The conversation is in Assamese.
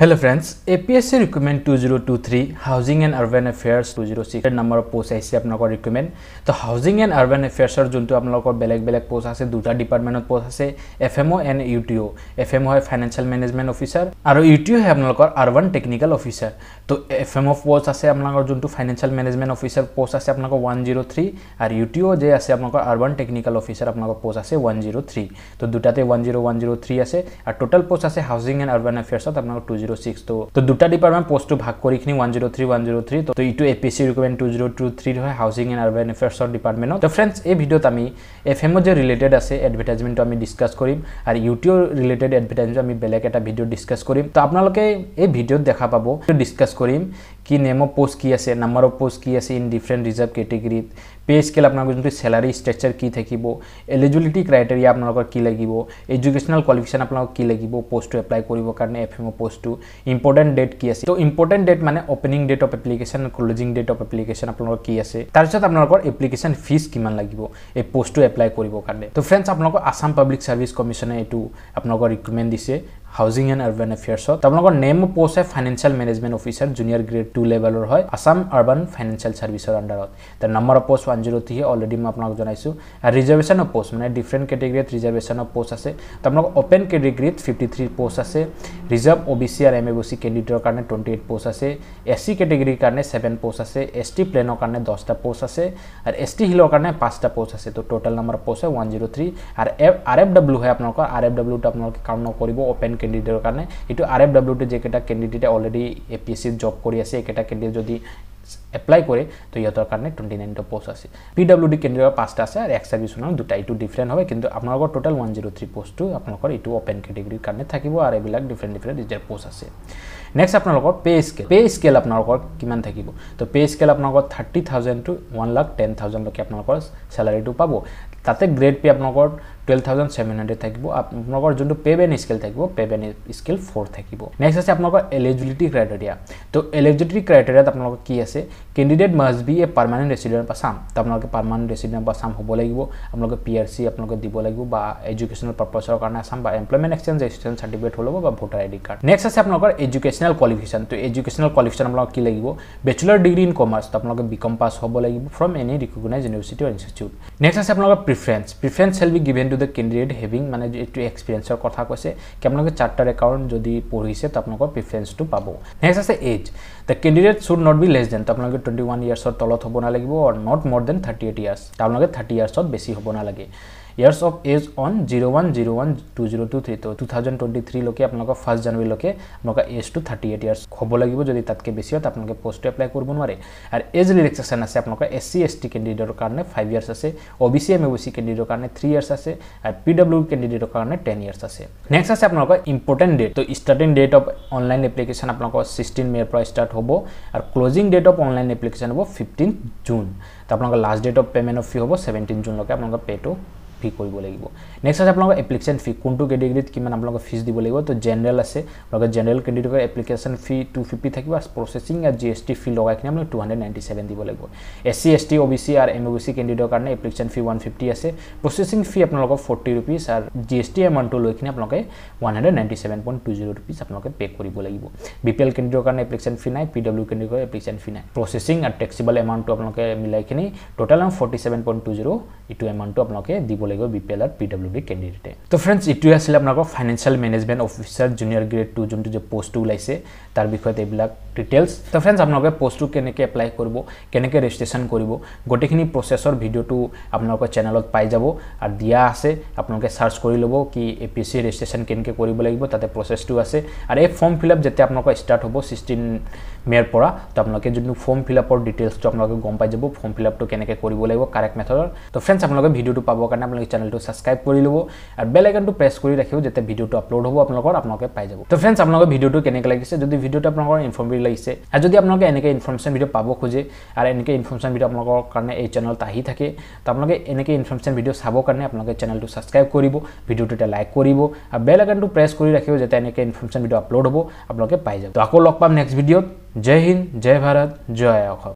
hello' friends A P S C requirement two zero' two three housing and urban affairs two zero' six নম্বৰৰ পষ্ট আহিছে আপোনালোকৰ ৰিকুইমেণ্ট তো হাউজিং এণ্ড আৰ্বান এফেয়াৰ্ছৰ যোনটো আপোনালোকৰ বেলেগ বেলেগ পষ্ট আছে দুটা ডিপাৰ্টমেণ্টত পষ্ট আছে F M O' and U T O' F M O' হয় ফাইনেন্সিয়েল মেনেজমেণ্ট অফিচাৰ আৰু ইউ টি অ' হয় আপোনালোকৰ আৰ্বান টেকনিকেল অফিচাৰ তো এফ এম অ' পষ্ট আছে আপোনালোকৰ যোনটো ফাইনেন্সিয়েল মেনেজমেণ্ট অফিচাৰ পষ্ট আছে আপোনালোকৰ ওৱান জিৰ' থ্ৰী আৰু ইউ টি অ' যে আছে আপোনালোকৰ আৰ্বান টেকনিকেল অফিচাৰ আপোনালোকৰ পষ্ট আছে ওৱান জিৰ' থ্ৰী তো দুটাতে one zero' one zero' three আছে আৰু টোটেল পষ্ট আছে হাউজিং এণ্ড আৰ্বান এফেয়াৰ্ছত আপোনালোকৰ টু জিৰ' জিৰ' ছিক্স ত' ত' দুটা ডিপাৰ্টমেণ্ট পষ্টটো ভাগ কৰিখিনি one zero' three one zero' three ত' ইটো A P C requirement two zero' two থ্ৰীত হয় হাউচিং এণ্ড আৰ্বান এফেয়াৰ্ছৰ ডিপাৰ্টমেণ্টত ত' ফ্ৰেণ্ডছ এই ভিডিঅ'ত আমি এফ এমত যে ৰিলেটেড আছে এডভাৰটাইজমেণ্টটো আমি ডিছকাছ কৰিম আৰু ইউটিঅ' ৰিলেটেড এডভাৰটাইজমেণ্ট আমি বেলেগ এটা ভিডিঅ' ডিছকাছ কৰিম ত' আপোনালোকে এই ভিডিঅ'ত দেখা পাব ডিছকাছ কৰিম কি নেমৰ পোষ্ট কি আছে নাম্বাৰ অফ পোষ্ট কি আছে ইন ডিফাৰেণ্ট ৰিজাৰ্ভ কেটেগৰীত পে স্কেল আপোনালোকৰ যোনটো চেলাৰী ষ্ট্ৰাকচাৰ কি থাকিব এলিজিবিলিটি ক্ৰাইটেৰিয়া আপোনালোকৰ কি লাগিব এডুকেশ্যনেল কোৱালিফিকেশ্যন আপোনালোকৰ কি লাগিব পষ্টটো এপ্লাই কৰিবৰ কাৰণে এফ এম অ' পষ্টটো ইম্পৰ্টেণ্ট ডেট কি আছে ত' ইম্পৰ্টেণ্ট ডেট মানে opening date of application closing date of application আপোনালোকৰ কি আছে তাৰপিছত আপোনালোকৰ এপ্লিকেশ্যন ফিজ কিমান লাগিব এই পষ্টটো এপ্লাই কৰিবৰ কাৰণে ত' ফ্ৰেণ্ডছ আপোনালোকৰ আছাম পাব্লিক ছাৰ্ভিচ কমিশ্যনে এইটো আপোনালোকৰ ৰিক্ৰুটমেণ্ট দিছে হাউজিং এণ্ড আৰ্বান এফেয়াৰ্ছত আপোনালোকৰ নেম পষ্ট হয় financial management officer junior grade two লেভেলৰ হয় আছাম আৰ্বান ফাইনেন্সিয়েল ছাৰ্ভিচৰ আণ্ডাৰত তাৰ number of post one zero' three already মই আপোনাক জনাইছোঁ ৰিজাৰ্ভেশ্যন অফ পষ্ট মানে ডিফাৰেণ্ট কেটেগৰীত ৰিজাৰ্ভেশ্যন অফ পষ্ট আছে আপোনালোকৰ অপেন কেটেগৰীত ফিফটি থ্ৰী পষ্ট আছে ৰিজাৰ্ভ অ' বি চি আৰু এম এ বি চি কেণ্ডিডেটৰ কাৰণে টুৱেণ্টি এইট পষ্ট আছে এছ চি কেটেগৰীৰ কাৰণে ছেভেন পষ্ট আছে এছ টি প্লেনৰ কাৰণে দহটা পষ্ট আছে আৰু এছ টি হিলৰ কাৰণে পাঁচটা পষ্ট আছে তো টোটেল নম্বৰ অফ পষ্ট হয় ওৱান জিৰ' থ্ৰী আৰু এফ আৰ এফ ডাব্লিউ হয় আপোনালোকৰ আৰ এফ ডাব্লিউটো আপোনালোকে কাম নকৰিব অপেন কেণ্ডিডেটৰ কাৰণে এইটো আৰ এফ ডাব্লিউ টি যিকেইটা কেণ্ডিডেটে অলৰেডি এ পি এছ চিত জব কৰি আছে এইকেইটা কেণ্ডিডেট যদি এপ্লাই কৰে তো ইহঁতৰ কাৰণে টুৱেণ্টি নাইনটো পষ্ট আছে পি ডাব্লিউ ডি কেণ্ডিডেটৰ পাঁচটা আছে আৰু এক্সাইভিশ্যনৰ দুটা এইটো ডিফাৰেণ্ট হয় কিন্তু আপোনালোকৰ টোটেল ওৱান জিৰ' থ্ৰী পষ্টটো আপোনালোকৰ এইটো অপেন কেটেগৰীৰ কাৰণে থাকিব আৰু এইবিলাক ডিফাৰেণ্ট ডিফাৰেণ্ট ৰিজাৰ পষ্ট আছে নেক্সট আপোনালোকৰ পে স্কেল পে স্কেল আপোনালোকৰ কিমান থাকিব তো পে স্কেল আপোনালোকৰ thirty thousand to one lakh ten থাউজেণ্ডলৈকে আপোনালোকৰ চেলাৰিটো পাব তাতে গ্ৰেড পে আপোনালোকৰ 12,700 থাকিব থাকিব পেবেন স্কেল থাকিব নেক্সট আছে আপোনালোকৰ এলিজিবিলিটি ক্ৰাইটেৰিয়া তো এলিজিবিলিটি ক্ৰাইটেৰিয়াত আপোনালোকৰ কি আছে candidate must be a permanent resident বা চাম তো আপোনালোকে পাৰ্মানেণ্ট ৰেচিডেণ্ট বা চাম হ'ব লাগিব আপোনালোকে পি আৰ চি আপোনালোকে দিব লাগিব বা এডুকেশ্যনেল পাৰ্পাছৰ কাৰণে আছাম বা এমপ্লয়মেণ্ট এক্সচেঞ্জ ৰেজিষ্ট্ৰেশ্যন চাৰ্টিফিকেট হ'ব বা ভোটাৰ আইডি কাৰ্ড নেক্সট আছে আপোনালোকৰ এডুকেশ্যনেল কোৱালিফিকেশ্যন তো এডুকেশ্যনেল কোৱালিফিকেশ্যন আপোনালোকক কি লাগিব বেচেলৰ ডিগ্ৰী ইন কমাৰ্চ তো আপোনালোকে বিকম পাছ হ'ব লাগিব from any recognize university institute next আছে আপোনালোকৰ preference preference shall be given to the candidate having মানে এইটো এক্সপিৰিয়েঞ্চৰ কথা কৈছে কি আপোনালোকে চাৰ্টাৰ একাউণ্ট যদি পঢ়িছে ত' আপোনালোকৰ প্ৰিফাৰেঞ্চটো পাব নেক্সট আছে age the candidate should not be less than ত' আপোনালোকে টুৱেণ্টি ওৱান ইয়াৰ্ছৰ তলত হ'ব নালাগিব আৰু not more than thirty eight years আপোনালোকে থাৰ্টি ইয়াৰ্ছত বেছি হ'ব নালাগে years of age on zero' one zero' one two zero' two three ত' টু থাউজেণ্ড টুৱেণ্টি থ্ৰীলৈকে আপোনালোকৰ ফাৰ্ষ্ট জানুৱাৰীলৈকে আপোনালোকৰ এজটো থাৰ্টি এইট ইয়াৰ্ছ হ'ব লাগিব যদি তাতকৈ বেছি হয় ত' আপোনালোকে পষ্টটো এপ্লাই কৰিব নোৱাৰে আৰু এজ ৰিলেক্সেশ্যন আছে আপোনালোকৰ এছ চি এছ টি কেণ্ডিডেটৰ কাৰণে ফাইভ ইয়াৰ্ছ আছে O' B C M A B C কেণ্ডিডেটৰ কাৰণে থ্ৰী ইয়াৰ্ছ আছে আৰু পি ডব্লিউ কেণ্ডিডেটৰ কাৰণে টেন ইয়াৰ্ছ আছে নেক্সট আছে আপোনালোকৰ ইম্পৰ্টেণ্ট ডেট ত' starting date of online application আপোনালোকৰ ছিক্সটিন মে'ৰ পৰা ষ্টাৰ্ট হ'ব আৰু closing date of online application হ'ব ফিফটিন জুন ত' আপোনালোকৰ last date of payment of fee হ'ব ছেভেণ্টিন জুনলৈকে আপোনালোকৰ পে'টো ফি কৰিব লাগিব নেক্সট আছে আপোনালোকৰ এপ্লিকেশ্যন ফি কোনটো কেটেগৰীত কিমান আপোনালোকৰ ফিজ দিব লাগিব তো জেনেৰেল আছে আপোনালোকে জেনেৰেল কেণ্ডিডেটৰ এপ্লিকেশ্যন ফি টু ফিফটি থাকিব আৰু প্ৰচেছিং আৰু জি এছ টি ফি লগাইখিনি আপোনালোকে টু হাণ্ড্ৰেড নাইণ্টি ছেভেন দিব লাগিব S C S T O' B C আৰু এম অ' বি চি কেণ্ডিডেটৰ কাৰণে এপ্লিকেশ্যন ফি ওৱান ফিফটি আছে প্ৰচেছিং ফি আপোনালোকৰ ফৰ্টি ৰুপিজ আৰু জি এছ টি এমাউণ্টটো লৈ কিনে আপোনালোকে one hundred ninety seven point two zero' rupees আপোনালোকে পে' কৰিব লাগিব বি পি এল কেণ্ডিডেটৰ কাৰণে এপ্লিকেশ্যন ফি নাই পি ডব্লিউ কেণ্ডিডেটৰ এপ্লিকেশ্যন ফি নাই প্ৰচেছিং আৰু টেক্সিবল এমাউণ্টটো আপোনালোকে মিলাইখিনি total forty seven point two zero' ইটো এমাউণ্টটো আপোনালোকে দিব লাগিব B P L R P W D কেণ্ডিডেটে তো ফ্ৰেণ্ডছ ইটোৱে আছিলে আপোনালোকৰ financial management officer junior grade two যোনটো যে পষ্টটো ওলাইছে তাৰ বিষয়ত এইবিলাক ডিটেইলছ তো ফ্ৰেণ্ডছ আপোনালোকে পষ্টটো কেনেকৈ এপ্লাই কৰিব কেনেকৈ ৰেজিষ্ট্ৰেশ্যন কৰিব গোটেইখিনি প্ৰচেছৰ ভিডিঅ'টো আপোনালোকৰ চেনেলত পাই যাব আৰু দিয়া আছে আপোনালোকে চাৰ্চ কৰি ল'ব কি A P S C registration কেনেকৈ কৰিব লাগিব তাতে প্ৰচেছটো আছে আৰু এই ফৰ্ম ফিল আপ যেতিয়া আপোনালোকৰ ষ্টাৰ্ট হ'ব ছিক্সটিন মে'ৰ পৰা তো আপোনালোকে যোনটো ফৰ্ম ফিল আপৰ ডিটেইলছটো আপোনালোকে গম পাই যাব ফৰ্ম ফিল আপটো কেনেকৈ কৰিব লাগিব কাৰেক্ট মেথডৰ তো ফ্ৰেণ্ড চান্স আপোনালোকে ভিডিঅ'টো পাবৰ কাৰণে আপোনালোকে চেনেলটো ছাবস্ক্ৰাইব কৰি ল'ব আৰু বেল আইকনটো প্ৰেছ কৰি ৰাখিব যাতে ভিডিঅ'টো আপলোড হ'ব আপোনালোকৰ আপোনালোকে পাই যাব তো ফ্ৰেণ্ডছ আপোনালোকৰ ভিডিঅ'টো কেনেকৈ লাগিছে যদি ভিডিঅ'টো আপোনালোকৰ ইনফৰ্মেটিভ লাগিছে আৰু যদি আপোনালোকে এনেকৈ ইনফৰ্মেশ্যন ভিডিঅ' পাব খোজে আৰু এনেকৈ ইনফৰ্মেশ্যন ভিডিঅ' আপোনালোকৰ কাৰণে এই চেনেলত আহি থাকে তো আপোনালোকে এনেকৈ ইনফৰ্মেশ্যন ভিডিঅ' চাবৰ কাৰণে আপোনালোকে চেনেলটো ছাবস্ক্ৰাইব কৰিব ভিডিঅ'টো এটা লাইক কৰিব আৰু বেল আইকনটো প্ৰেছ কৰি ৰাখিব যাতে এনেকৈ ইনফৰ্মেশ্যন ভিডিঅ' আপলোড হ'ব আপোনালোকে পাই যাব তো আকৌ লগ পাম নেক্সট ভিডিঅ'ত জয় হিন্দ জয় ভাৰত জয় অসম